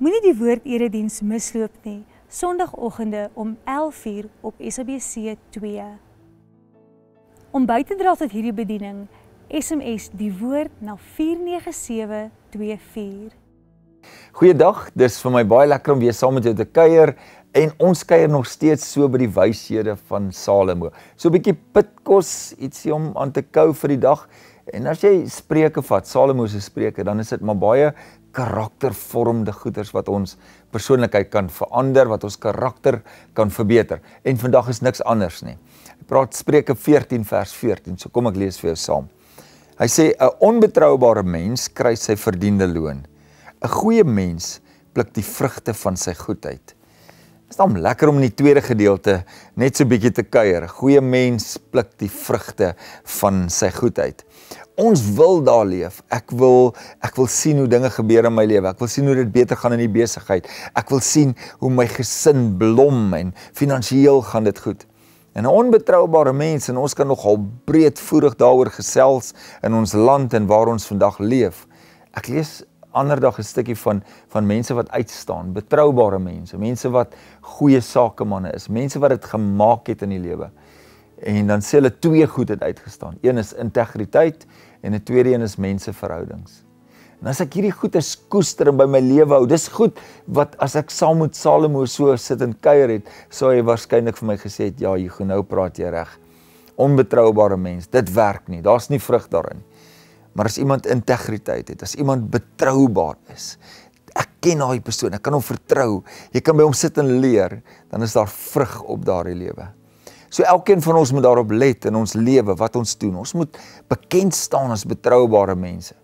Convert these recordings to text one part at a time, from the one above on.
Moenie die woord erediens misloop nie. Sondagoggende om 11:00 op SABC 2. Om by te dra tot hierdie bediening, SMS die woord na 49724. Goeiedag, dis vir my baie lekker om weer saam met jou te kuier en ons kuier nog steeds so by die wyshede van Salemo. So 'n bietjie pitkos, ietsie om aan te kou vir die dag En as jy Spreuke vat, Salomo se Spreuke, dan is dit maar baie karaktervormende goeders wat ons persoonlikheid kan verander, wat ons karakter kan verbeter. En vandag is niks anders nie. Ek praat Spreuke 14 vers 14. So kom ek lees vir jou saam. Hy sê 'n onbetroubare mens kry sy verdiende loon. 'n Goeie mens pluk die vrugte van sy goedheid. Dit is dan lekker om in die tweede gedeelte net so bietjie te kuier. Goeie mens pluk die vrugte van sy goedheid. Ons wil daar leef. Ek wil ek wil sien hoe dinge gebeur in my lewe. Ek wil sien hoe dit beter gaan in die besigheid. Ek wil sien hoe my gesin blom en finansiëel gaan dit goed. En 'n onbetroubare mens en ons kan nogal breedvoerig daaroor gesels in ons land en waar ons vandag leef. Ek lees ander dag 'n stukkie van van mense wat uitstaan, betroubare mense, mense wat goeie sakemanne is, mense wat dit gemaak het in die lewe. En dan sê hulle twee goed het uitgestaan. Een is integriteit en 'n tweede een is menseverhoudings. En as ek hierdie goed as koester in by my lewe hou, dis goed wat as ek saam met Salomo so sit en kuier het, sou hy waarskynlik vir my gesê het, "Ja, jy gou nou praat jy reg. Onbetroubare mens, dit werk nie. Daar's nie vrug daarin nie." Maar as iemand integriteit het, as iemand betroubaar is, ek ken daai persoon, ek kan hom vertrou, jy kan by hom sit en leer, dan is daar vrug op daardie lewe. So elkeen van ons moet daarop let in ons lewe wat ons doen. Ons moet bekend staan as betroubare mense.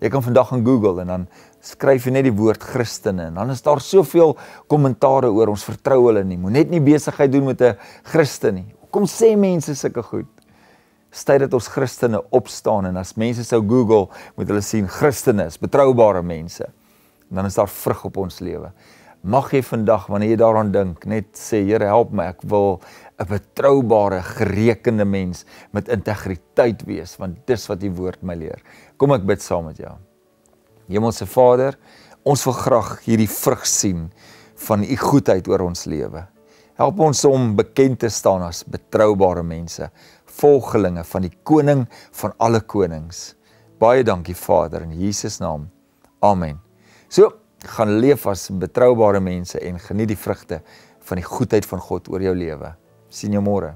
Jy kan vandag gaan Google en dan skryf jy net die woord Christene en dan is daar soveel kommentaare oor ons vertrou hulle nie. Moet net nie besigheid doen met 'n Christen nie. Kom sê mense sulke goed stay dat ons Christene opstaan en as mense sou Google moet hulle sien Christenes, betroubare mense. En dan is daar vrug op ons lewe. Mag jy vandag wanneer jy daaraan dink net sê Here help my, ek wil 'n betroubare, gerekende mens met integriteit wees want dis wat U woord my leer. Kom ek bid saam met jou. Hemelse Vader, ons wil graag hierdie vrug sien van U goedheid oor ons lewe. Help ons om bekend te staan as betroubare mense volgelinge van die koning van alle konings. Baie dankie Vader in Jesus naam. Amen. So, gaan leef as betroubare mense en geniet die vrugte van die goedheid van God oor jou lewe. sien jou môre.